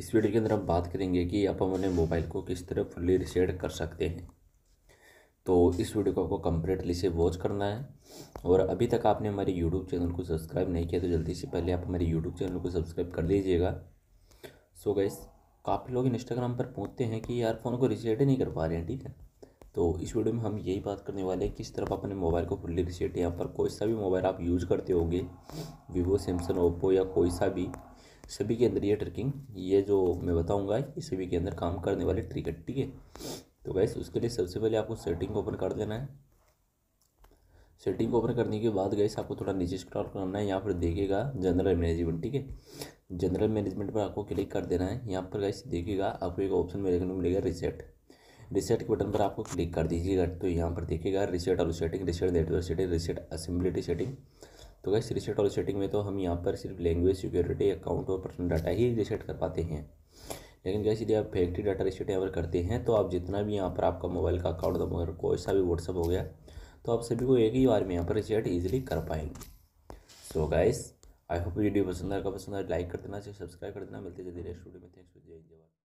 इस वीडियो के अंदर हम बात करेंगे कि आप अपने मोबाइल को किस तरह फुल्ली रिसेट कर सकते हैं तो इस वीडियो को आपको कम्प्लीटली से वॉच करना है और अभी तक आपने हमारे यूट्यूब चैनल को सब्सक्राइब नहीं किया तो जल्दी से पहले आप हमारे यूट्यूब चैनल को सब्सक्राइब कर दीजिएगा सो गैस काफ़ी लोग इंस्टाग्राम पर पूछते हैं कि यार फ़ोन को रिसेट ही नहीं कर पा रहे हैं ठीक है तो इस वीडियो में हम यही बात करने वाले हैं किस तरफ अपने मोबाइल को फुल्ली रिसेट यहाँ पर कोई सा भी मोबाइल आप यूज़ करते होंगे वीवो सैमसंग ओप्पो या कोई सा भी सभी के अंदर ये ट्रिकिंग ये जो मैं बताऊंगा ये सभी के अंदर काम करने वाली ट्रिक है ठीक है तो गैस उसके लिए सबसे पहले आपको सेटिंग ओपन कर देना है सेटिंग ओपन करने के बाद गैस आपको थोड़ा नीचे स्क्रॉल करना है यहाँ पर देखेगा जनरल मैनेजमेंट ठीक है जनरल मैनेजमेंट पर आपको क्लिक कर देना है यहाँ पर गैस देखेगा आपको एक ऑप्शन मेरे को मिलेगा रिसेट रिसेट के बटन पर आपको क्लिक कर दीजिएगा तो यहाँ पर देखिएगा रिसेट और setting reset network setting reset accessibility setting तो गैस रिसेट और सेटिंग में तो हम यहाँ पर सिर्फ लैंग्वेज सिक्योरिटी अकाउंट और पर्सनल डाटा ही रिसेट कर पाते हैं लेकिन गैस यदि आप फैक्ट्री डाटा रिसेट यहाँ पर करते हैं तो आप जितना भी यहाँ पर आपका मोबाइल का तो अकाउंट नंबर कोई सा भी व्हाट्सअप हो गया तो आप सभी को एक ही बार में यहाँ पर रिसेट ईजिली कर पाएंगे so guys I hope video पसंद आएगा पसंद आए लाइक कर देना सब्सक्राइब कर देना मिलते जल्दी नेक्स्ट वीडियो में थैंक्स फॉर जय